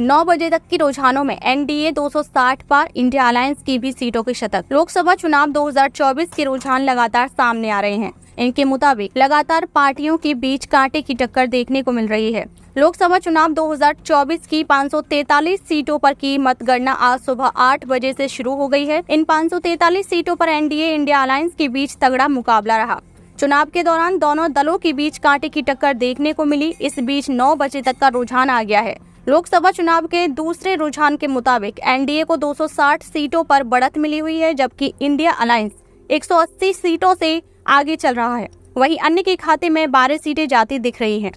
नौ बजे तक की रुझानों में एनडीए 260 पार इंडिया अलायंस की भी सीटों के शतक लोकसभा चुनाव 2024 के रुझान लगातार सामने आ रहे हैं इनके मुताबिक लगातार पार्टियों के बीच कांटे की टक्कर देखने को मिल रही है लोकसभा चुनाव 2024 की 543 सीटों पर की मतगणना आज सुबह 8 बजे से शुरू हो गई है इन 543 सीटों पर एनडीए इंडिया अलायंस के बीच तगड़ा मुकाबला रहा चुनाव के दौरान दोनों दलों के बीच कांटे की टक्कर देखने को मिली इस बीच 9 बजे तक का रुझान आ गया है लोकसभा चुनाव के दूसरे रुझान के मुताबिक एनडीए को 260 सीटों पर बढ़त मिली हुई है जबकि इंडिया अलायंस 180 सीटों से आगे चल रहा है वहीं अन्य के खाते में बारह सीटें जाती दिख रही हैं